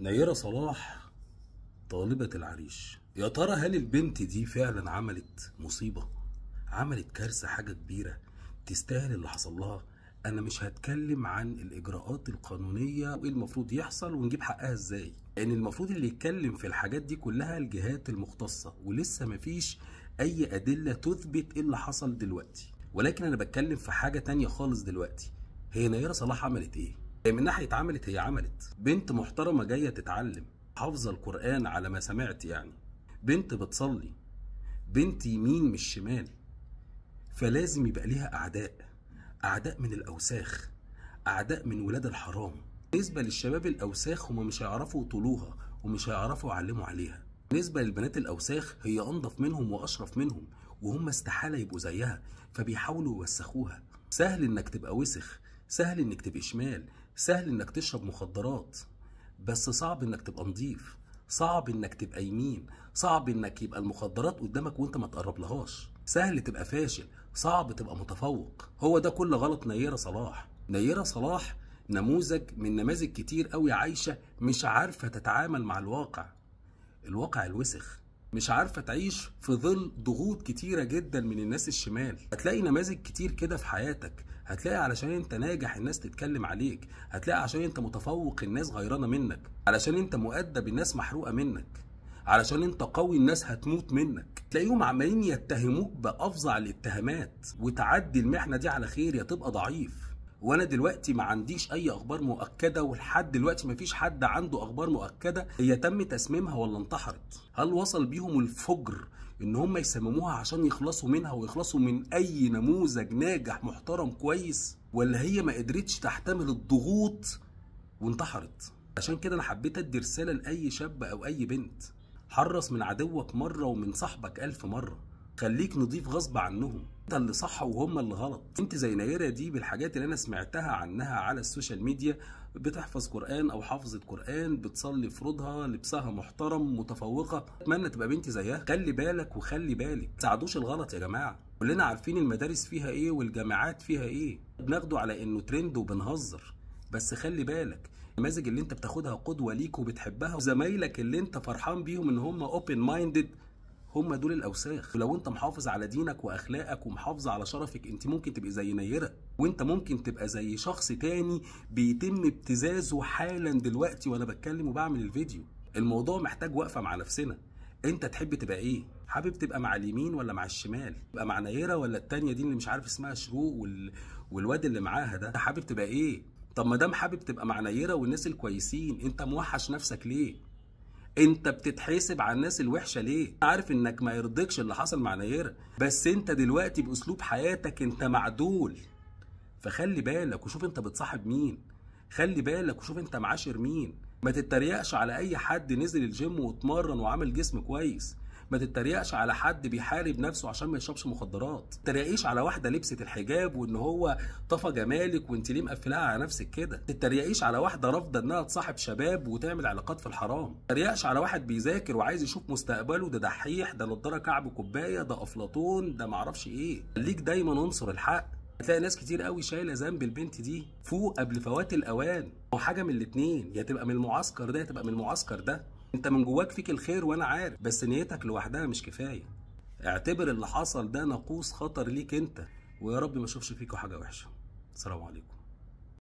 نيرة صلاح طالبة العريش يا ترى هل البنت دي فعلا عملت مصيبة عملت كارثة حاجة كبيرة تستاهل اللي حصل لها انا مش هتكلم عن الاجراءات القانونيه وايه المفروض يحصل ونجيب حقها ازاي لان يعني المفروض اللي يتكلم في الحاجات دي كلها الجهات المختصه ولسه مفيش اي ادله تثبت ايه اللي حصل دلوقتي ولكن انا بتكلم في حاجه تانية خالص دلوقتي هي نيره صلاح عملت ايه هي إيه، من ناحيه عملت هي عملت بنت محترمه جايه تتعلم حافظه القران على ما سمعت يعني بنت بتصلي بنت يمين مش شمال فلازم يبقى ليها اعداء اعداء من الاوساخ اعداء من ولاد الحرام بالنسبه للشباب الاوساخ هما مش هيعرفوا يطولوها ومش هيعرفوا يعلموا عليها بالنسبه للبنات الاوساخ هي انضف منهم واشرف منهم وهم استحاله يبقوا زيها فبيحاولوا يوسخوها سهل انك تبقى وسخ سهل انك تبقى شمال سهل انك تشرب مخدرات بس صعب انك تبقى نظيف صعب انك تبقى يمين صعب انك يبقى المخدرات قدامك وانت ما تقرب لهاش سهل تبقى فاشل صعب تبقى متفوق هو ده كل غلط نيرة صلاح نيرة صلاح نموذج من نماذج كتير قوي عايشة مش عارفة تتعامل مع الواقع الواقع الوسخ مش عارفه تعيش في ظل ضغوط كتيره جدا من الناس الشمال هتلاقي نماذج كتير كده في حياتك هتلاقي علشان انت ناجح الناس تتكلم عليك هتلاقي عشان انت متفوق الناس غيرانه منك علشان انت مؤدب الناس محروقه منك علشان انت قوي الناس هتموت منك تلاقيهم عمالين يتهموك بافظع الاتهامات وتعدي المحنه دي على خير يا تبقى ضعيف وانا دلوقتي ما عنديش اي اخبار مؤكده ولحد دلوقتي ما فيش حد عنده اخبار مؤكده هي تم تسميمها ولا انتحرت هل وصل بيهم الفجر ان هم يسمموها عشان يخلصوا منها ويخلصوا من اي نموذج ناجح محترم كويس ولا هي ما قدرتش تحتمل الضغوط وانتحرت عشان كده انا حبيت ادي رساله لاي شاب او اي بنت حرص من عدوك مره ومن صاحبك الف مره خليك نضيف غصب عنهم انت اللي صح وهم اللي غلط انت زي نيره دي بالحاجات اللي انا سمعتها عنها على السوشيال ميديا بتحفظ قران او حافظه قران بتصلي فروضها لبسها محترم متفوقه اتمنى تبقى بنتي زيها خلي بالك وخلي بالك تساعدوش الغلط يا جماعه كلنا عارفين المدارس فيها ايه والجامعات فيها ايه بناخده على انه ترند وبنهزر بس خلي بالك النماذج اللي انت بتاخدها قدوه ليك وبتحبها وزمايلك اللي انت فرحان بيهم ان هم اوبن مايندد هم دول الاوساخ ولو انت محافظ على دينك واخلاقك ومحافظ على شرفك انت ممكن تبقي زي نيره وانت ممكن تبقى زي شخص تاني بيتم ابتزازه حالا دلوقتي وانا بتكلم وبعمل الفيديو الموضوع محتاج وقفه مع نفسنا انت تحب تبقى ايه حابب تبقى مع اليمين ولا مع الشمال تبقى مع نيره ولا التانيه دي اللي مش عارف اسمها شروق وال... والواد اللي معاها ده حابب تبقى ايه طب ما دام حابب تبقى مع نيره والناس الكويسين انت موحش نفسك ليه انت بتتحاسب على الناس الوحشه ليه عارف انك ما يرضكش اللي حصل مع نيره بس انت دلوقتي باسلوب حياتك انت معدول فخلي بالك وشوف انت بتصاحب مين خلي بالك وشوف انت معاشر مين ما تتريقش على اي حد نزل الجيم واتمرن وعمل جسم كويس ما تتريقش على حد بيحارب نفسه عشان ما يشربش مخدرات ما تتريقيش على واحده لبست الحجاب وان هو طفى جمالك وانت ليه مقفلاها على نفسك كده ما تتريقيش على واحده رافضه انها تصاحب شباب وتعمل علاقات في الحرام ما تتريقش على واحد بيذاكر وعايز يشوف مستقبله ده دحيح ده نضاره كعب كوبايه ده افلاطون ده معرفش ايه خليك دايما انصر الحق هتلاقي ناس كتير قوي شايله ذنب البنت دي فوق قبل فوات الاوان او حاجه من الاتنين يا تبقى من المعسكر ده يا تبقى من المعسكر ده انت من جواك فيك الخير وانا عارف بس نيتك لوحدها مش كفايه اعتبر اللي حصل ده ناقوس خطر ليك انت ويا رب ما اشوفش فيكوا حاجه وحشه السلام عليكم